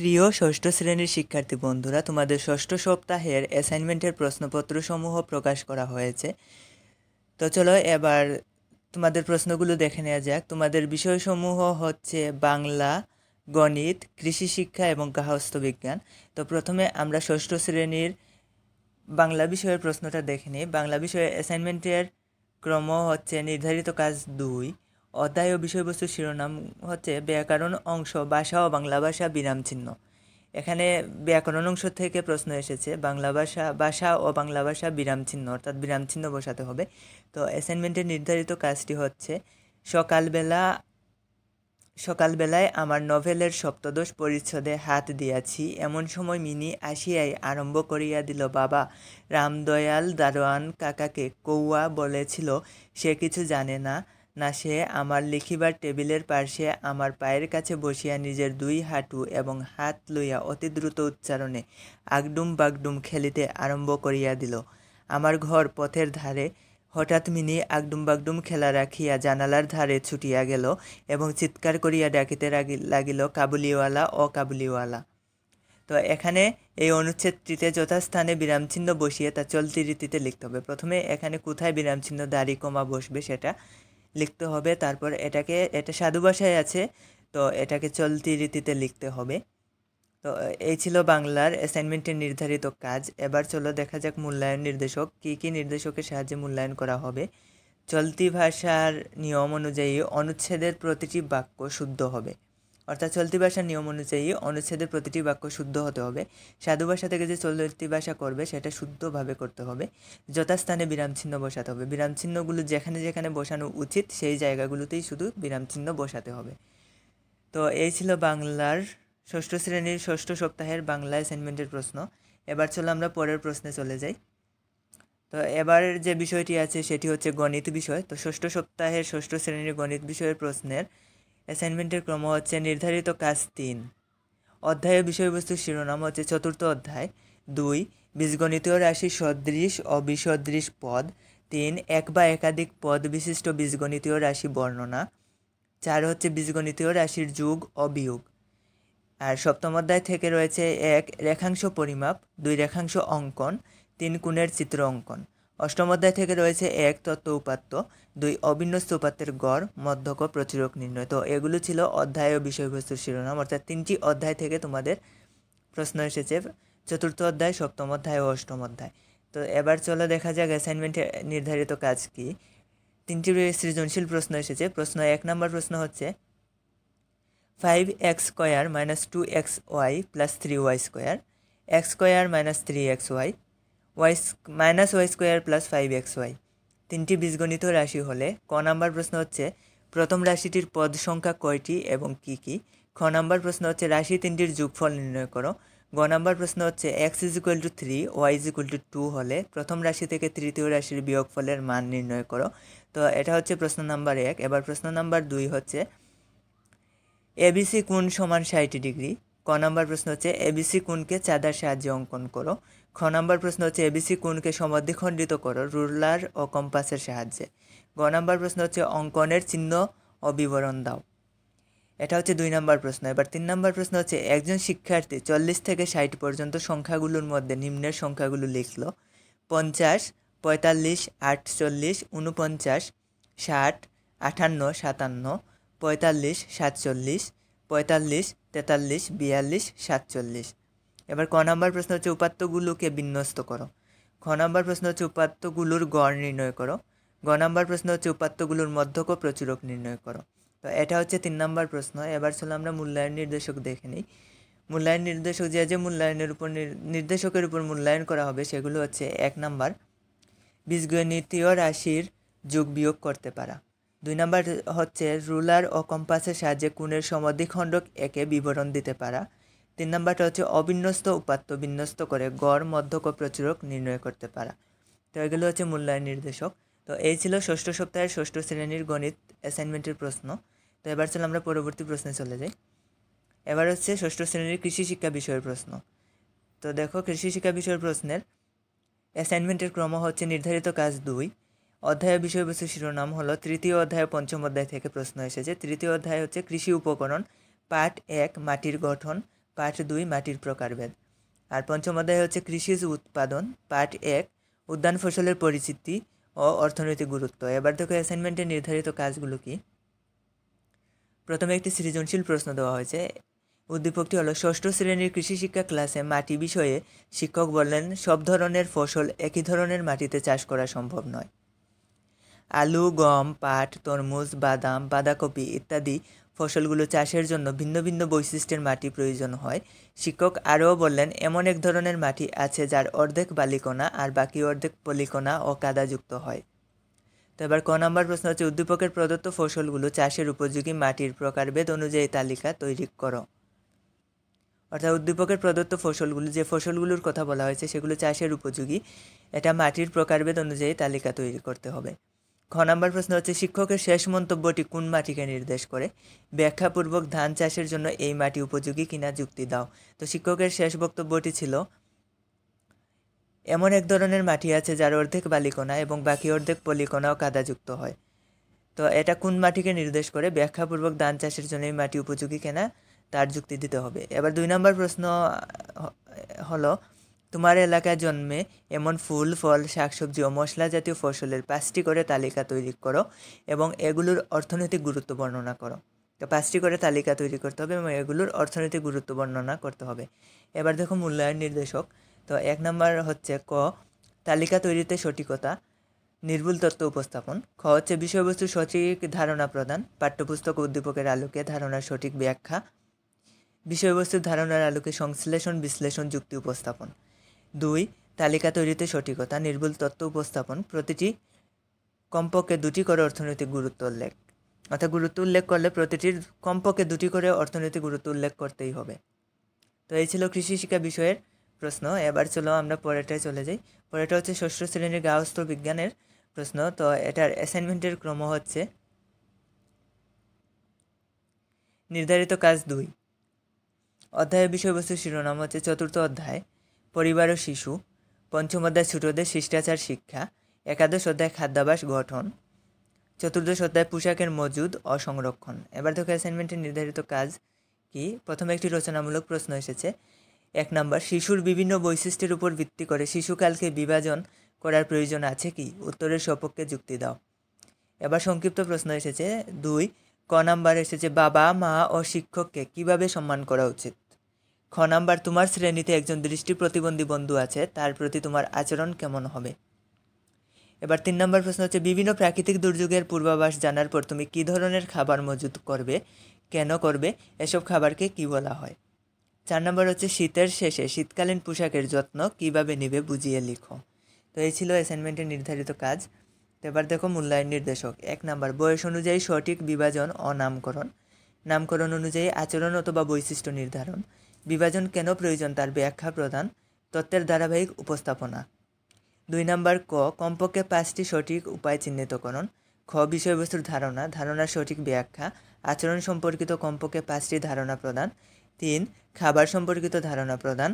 প্রিয় ষষ্ঠ শ্রেণীর শিক্ষার্থী বন্ধুরা তোমাদের ষষ্ঠ সপ্তাহের অ্যাসাইনমেন্টের প্রশ্নপত্রসমূহ প্রকাশ করা হয়েছে তো চলো এবার তোমাদের প্রশ্নগুলো দেখে নেওয়া যাক তোমাদের বিষয়সমূহ হচ্ছে বাংলা গণিত কৃষি শিক্ষা এবং গাহস্থ বিজ্ঞান তো প্রথমে আমরা ষষ্ঠ শ্রেণীর বাংলা বিষয়ের প্রশ্নটা দেখে নিই বাংলা বিষয়ের অ্যাসাইনমেন্টের ক্রম হচ্ছে নির্ধারিত কাজ দুই অধ্যায় ও বিষয়বস্তুর শিরোনাম হচ্ছে ব্যাকরণ অংশ ভাষা ও বাংলা ভাষা বিরাম চিহ্ন এখানে ব্যাকরণ অংশ থেকে প্রশ্ন এসেছে বাংলা ভাষা ভাষা ও বাংলা ভাষা বিরাম চিহ্ন অর্থাৎ বিরাম চিহ্ন বসাতে হবে তো অ্যাসাইনমেন্টের নির্ধারিত কাজটি হচ্ছে সকালবেলা সকালবেলায় আমার নভেলের সপ্তদশ পরিচ্ছদে হাত দিয়াছি এমন সময় মিনি আসিয়াই আরম্ভ করিয়া দিল বাবা রামদয়াল দারোয়ান কাকাকে কৌয়া বলেছিল সে কিছু জানে না না সে আমার লিখিবার টেবিলের পার্শ্বে আমার পায়ের কাছে বসিয়া নিজের দুই হাঁটু এবং হাত লইয়া অতি দ্রুত উচ্চারণে আগডুম বাগডুম খেলিতে আরম্ভ করিয়া দিল আমার ঘর পথের ধারে হঠাৎ মিনি আগডুম বাগডুম খেলা রাখিয়া জানালার ধারে ছুটিয়া গেল এবং চিৎকার করিয়া ডাকিতে লাগিল কাবুলিওয়ালা ও কাবুলিওয়ালা তো এখানে এই অনুচ্ছেদটিতে যথাস্থানে বিরামচিহ্ন বসিয়ে তা চলতি রীতিতে লিখতে হবে প্রথমে এখানে কোথায় বিরামচিহ্ন দাড়ি কমা বসবে সেটা লিখতে হবে তারপর এটাকে এটা সাধু ভাষায় আছে তো এটাকে চলতি রীতিতে লিখতে হবে তো এই ছিল বাংলার অ্যাসাইনমেন্টের নির্ধারিত কাজ এবার চলো দেখা যাক মূল্যায়ন নির্দেশক কি কি নির্দেশকের সাহায্যে মূল্যায়ন করা হবে চলতি ভাষার নিয়ম অনুযায়ী অনুচ্ছেদের প্রতিটি বাক্য শুদ্ধ হবে অর্থাৎ চলতি ভাষার নিয়ম অনুযায়ী অনুচ্ছেদের প্রতিটি বাক্য শুদ্ধ হতে হবে সাধু ভাষা থেকে যে চলতি ভাষা করবে সেটা শুদ্ধভাবে করতে হবে যথাস্থানে বিরামচিহ্ন বসাতে হবে বিরামচিহ্নগুলো যেখানে যেখানে বসানো উচিত সেই জায়গাগুলোতেই শুধু বিরামচিহ্ন বসাতে হবে তো এই ছিল বাংলার ষষ্ঠ শ্রেণীর ষষ্ঠ সপ্তাহের বাংলা অ্যাসাইনমেন্টের প্রশ্ন এবার চলো আমরা পরের প্রশ্নে চলে যাই তো এবার যে বিষয়টি আছে সেটি হচ্ছে গণিত বিষয় তো ষষ্ঠ সপ্তাহের ষষ্ঠ শ্রেণীর গণিত বিষয়ের প্রশ্নের অ্যাসাইনমেন্টের ক্রম হচ্ছে নির্ধারিত কাজ তিন অধ্যায়ের বিষয়বস্তুর শিরোনাম হচ্ছে চতুর্থ অধ্যায় দুই বীজগণিতীয় রাশি সদৃশ ও বিসদৃশ পদ তিন এক বা একাধিক পদ বিশিষ্ট বীজগণিতীয় রাশি বর্ণনা চার হচ্ছে বীজগণিতীয় রাশির যুগ ও বিয়োগ আর সপ্তম অধ্যায় থেকে রয়েছে এক রেখাংশ পরিমাপ দুই রেখাংশ অঙ্কন তিন কুণের চিত্র অঙ্কন অষ্টম অধ্যায় থেকে রয়েছে এক তত্ত্ব উপাত্ত দুই অবিন্যস্ত উপাত্তের গড় মধ্যক প্রতিরোধ নির্ণয় তো এগুলো ছিল অধ্যায় ও বিষয়বস্তুর শিরোনাম অর্থাৎ তিনটি অধ্যায় থেকে তোমাদের প্রশ্ন এসেছে চতুর্থ অধ্যায় সপ্তম অধ্যায় ও অষ্টম অধ্যায় তো এবার চলো দেখা যাক অ্যাসাইনমেন্টে নির্ধারিত কাজ কি তিনটি সৃজনশীল প্রশ্ন এসেছে প্রশ্ন এক নম্বর প্রশ্ন হচ্ছে five X square minus two X Y plus three Y square X square minus three X Y Y minus Y square plus five X Y তিনটি বীজগণিত রাশি হলে ক নাম্বার প্রশ্ন হচ্ছে প্রথম রাশিটির পদ সংখ্যা কয়টি এবং কি কি খ নাম্বার প্রশ্ন হচ্ছে রাশি তিনটির যোগফল নির্ণয় করো গ নাম্বার প্রশ্ন হচ্ছে X is equal to three Y is equal to two হলে প্রথম রাশি থেকে তৃতীয় রাশির বিয়োগফলের মান নির্ণয় করো তো এটা হচ্ছে প্রশ্ন নাম্বার এক এবার প্রশ্ন নাম্বার দুই হচ্ছে এবিসি কোন সমান ষাট ডিগ্রি ক নাম্বার প্রশ্ন হচ্ছে এবিসি কোনকে চাঁদার সাহায্যে অঙ্কন করো খ নম্বর প্রশ্ন হচ্ছে এবিসি কোণকে সমাধিখণ্ডিত করো রুলার ও কম্পাসের সাহায্যে গ নম্বর প্রশ্ন হচ্ছে অঙ্কনের চিহ্ন ও বিবরণ দাও এটা হচ্ছে দুই নম্বর প্রশ্ন এবার তিন নম্বর প্রশ্ন হচ্ছে একজন শিক্ষার্থী চল্লিশ থেকে ষাট পর্যন্ত সংখ্যাগুলোর মধ্যে নিম্নের সংখ্যাগুলো লিখল পঞ্চাশ পঁয়তাল্লিশ আটচল্লিশ উনপঞ্চাশ ষাট আঠান্ন সাতান্ন পঁয়তাল্লিশ সাতচল্লিশ পঁয়তাল্লিশ তেতাল্লিশ বিয়াল্লিশ সাতচল্লিশ এবার ক নম্বর প্রশ্ন হচ্ছে উপাত্তগুলোকে বিন্যস্ত করো খ নম্বর প্রশ্ন হচ্ছে উপাত্তগুলোর গড় নির্ণয় করো গ নম্বর প্রশ্ন হচ্ছে উপাত্তগুলোর মধ্যক প্রচুরক নির্ণয় করো তো এটা হচ্ছে তিন নম্বর প্রশ্ন এবার চলো আমরা মূল্যায়ন নির্দেশক দেখে নিই মূল্যায়ন নির্দেশক যে যে মূল্যায়নের উপর নির্দেশকের উপর মূল্যায়ন করা হবে সেগুলো হচ্ছে এক নম্বর বীজগণিতীয় রাশির যোগ বিয়োগ করতে পারা দুই নম্বর হচ্ছে রুলার ও কম্পাসের সাহায্যে কোণের সমদ্বিখণ্ডক একে বিবরণ দিতে পারা তিন নম্বরটা হচ্ছে অবিন্যস্ত উপাত্ত বিন্যস্ত করে গড় মধ্যক প্রচুরক নির্ণয় করতে পারা তো এগুলো হচ্ছে মূল্যায়ন নির্দেশক তো এই ছিল ষষ্ঠ সপ্তাহের ষষ্ঠ শ্রেণীর গণিত অ্যাসাইনমেন্টের প্রশ্ন তো এবার চলো আমরা পরবর্তী প্রশ্নে চলে যাই এবার হচ্ছে ষষ্ঠ শ্রেণীর কৃষি শিক্ষা বিষয়ের প্রশ্ন তো দেখো কৃষি শিক্ষা বিষয়ের প্রশ্নের অ্যাসাইনমেন্টের ক্রম হচ্ছে নির্ধারিত কাজ দুই অধ্যায় বিষয়বস্তু শিরোনাম হলো তৃতীয় অধ্যায় পঞ্চম অধ্যায় থেকে প্রশ্ন এসেছে তৃতীয় অধ্যায় হচ্ছে কৃষি উপকরণ পাট এক মাটির গঠন পার্ট দুই মাটির প্রকারভেদ আর পঞ্চম অধ্যায় হচ্ছে কৃষিজ উৎপাদন পার্ট এক উদ্যান ফসলের পরিচিতি ও অর্থনৈতিক গুরুত্ব এবার দেখো অ্যাসাইনমেন্টে নির্ধারিত কাজগুলো কি প্রথমে একটি সৃজনশীল প্রশ্ন দেওয়া হয়েছে উদ্দীপকটি হলো ষষ্ঠ শ্রেণীর কৃষি শিক্ষা ক্লাসে মাটি বিষয়ে শিক্ষক বললেন সব ধরনের ফসল একই ধরনের মাটিতে চাষ করা সম্ভব নয় আলু গম পাট তরমুজ বাদাম বাঁধাকপি ইত্যাদি ফসলগুলো চাষের জন্য ভিন্ন ভিন্ন বৈশিষ্ট্যের মাটি প্রয়োজন হয় শিক্ষক আরও বললেন এমন এক ধরনের মাটি আছে যার অর্ধেক বালিকণা আর বাকি অর্ধেক পলিকণা ও কাদাযুক্ত হয় তো এবার ক নম্বর প্রশ্ন হচ্ছে উদ্দীপকের প্রদত্ত ফসলগুলো চাষের উপযোগী মাটির প্রকারভেদ অনুযায়ী তালিকা তৈরি করো অর্থাৎ উদ্দীপকের প্রদত্ত ফসলগুলো যে ফসলগুলোর কথা বলা হয়েছে সেগুলো চাষের উপযোগী এটা মাটির প্রকারভেদ অনুযায়ী তালিকা তৈরি করতে হবে খ নম্বর প্রশ্ন হচ্ছে শিক্ষকের শেষ মন্তব্যটি কোন মাটিকে নির্দেশ করে ব্যাখ্যাপূর্বক ধান চাষের জন্য এই মাটি উপযোগী কিনা যুক্তি দাও তো শিক্ষকের শেষ বক্তব্যটি ছিল এমন এক ধরনের মাটি আছে যার অর্ধেক বালিকণা এবং বাকি অর্ধেক পলিকণা ও কাদাযুক্ত হয় তো এটা কোন মাটিকে নির্দেশ করে ব্যাখ্যাপূর্বক ধান চাষের জন্য এই মাটি উপযোগী কেনা তার যুক্তি দিতে হবে এবার দুই নম্বর প্রশ্ন হলো তোমার এলাকায় জন্মে এমন ফুল ফল শাকসবজি ও মশলা জাতীয় ফসলের পাঁচটি করে তালিকা তৈরি করো এবং এগুলোর অর্থনৈতিক গুরুত্ব বর্ণনা করো তো পাঁচটি করে তালিকা তৈরি করতে হবে এবং এগুলোর অর্থনৈতিক গুরুত্ব বর্ণনা করতে হবে এবার দেখো মূল্যায়ন নির্দেশক তো এক নম্বর হচ্ছে ক তালিকা তৈরিতে সঠিকতা নির্ভুল তত্ত্ব উপস্থাপন খ হচ্ছে বিষয়বস্তু সঠিক ধারণা প্রদান পাঠ্যপুস্তক উদ্দীপকের আলোকে ধারণার সঠিক ব্যাখ্যা বিষয়বস্তুর ধারণার আলোকে সংশ্লেষণ বিশ্লেষণ যুক্তি উপস্থাপন দুই তালিকা তৈরিতে সঠিকতা নির্ভুল তত্ত্ব উপস্থাপন প্রতিটি কমপক্ষে দুটি করে অর্থনৈতিক গুরুত্ব উল্লেখ অর্থাৎ গুরুত্ব উল্লেখ করলে প্রতিটির কমপক্ষে দুটি করে অর্থনৈতিক গুরুত্ব উল্লেখ করতেই হবে তো এই ছিল কৃষি শিক্ষা বিষয়ের প্রশ্ন এবার চলো আমরা পরেটায় চলে যাই পরেটা হচ্ছে ষষ্ঠ শ্রেণীর গার্হস্থ বিজ্ঞানের প্রশ্ন তো এটার অ্যাসাইনমেন্টের ক্রম হচ্ছে নির্ধারিত কাজ দুই অধ্যায়ের বিষয়বস্তুর শিরোনাম হচ্ছে চতুর্থ অধ্যায় পরিবার ও শিশু পঞ্চম অধ্যায় ছোটদের শিষ্টাচার শিক্ষা একাদশ অধ্যায় খাদ্যাভাস গঠন চতুর্দশ অধ্যায় পোশাকের মজুদ অসংরক্ষণ এবার দেখো অ্যাসাইনমেন্টের নির্ধারিত কাজ কি প্রথমে একটি রচনামূলক প্রশ্ন এসেছে এক নম্বর শিশুর বিভিন্ন বৈশিষ্ট্যের উপর ভিত্তি করে শিশুকালকে বিভাজন করার প্রয়োজন আছে কি উত্তরের সপক্ষে যুক্তি দাও এবার সংক্ষিপ্ত প্রশ্ন এসেছে দুই ক নাম্বার এসেছে বাবা মা ও শিক্ষককে কিভাবে সম্মান করা উচিত খ নাম্বার তোমার শ্রেণীতে একজন দৃষ্টি প্রতিবন্ধী বন্ধু আছে তার প্রতি তোমার আচরণ কেমন হবে এবার তিন নম্বর প্রশ্ন হচ্ছে বিভিন্ন প্রাকৃতিক দুর্যোগের পূর্বাভাস জানার পর তুমি কী ধরনের খাবার মজুত করবে কেন করবে এসব খাবারকে কী বলা হয় চার নম্বর হচ্ছে শীতের শেষে শীতকালীন পোশাকের যত্ন কীভাবে নেবে বুঝিয়ে লিখো তো এই ছিল অ্যাসাইনমেন্টের নির্ধারিত কাজ তো এবার দেখো মূল্যায়ন নির্দেশক এক নাম্বার বয়স অনুযায়ী সঠিক বিভাজন অনামকরণ নামকরণ অনুযায়ী আচরণ অথবা বৈশিষ্ট্য নির্ধারণ বিভাজন কেন প্রয়োজন তার ব্যাখ্যা প্রদান তত্ত্বের ধারাবাহিক উপস্থাপনা দুই নম্বর ক কমপক্ষে পাঁচটি সঠিক উপায় চিহ্নিতকরণ খ বিষয়বস্তুর ধারণা ধারণার সঠিক ব্যাখ্যা আচরণ সম্পর্কিত কমপক্ষে পাঁচটি ধারণা প্রদান তিন খাবার সম্পর্কিত ধারণা প্রদান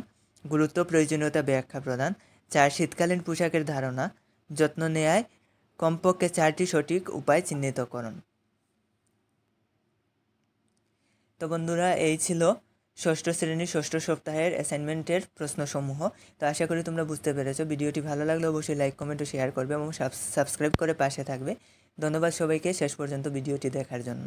গুরুত্ব প্রয়োজনীয়তা ব্যাখ্যা প্রদান চার শীতকালীন পোশাকের ধারণা যত্ন নেয়ায় কমপক্ষে চারটি সঠিক উপায় চিহ্নিতকরণ তো বন্ধুরা এই ছিল ষষ্ঠ শ্রেণীর ষষ্ঠ সপ্তাহের অ্যাসাইনমেন্টের প্রশ্নসমূহ তো আশা করি তোমরা বুঝতে পেরেছো ভিডিওটি ভালো লাগলে অবশ্যই লাইক কমেন্ট ও শেয়ার করবে এবং সাবস্ক্রাইব করে পাশে থাকবে ধন্যবাদ সবাইকে শেষ পর্যন্ত ভিডিওটি দেখার জন্য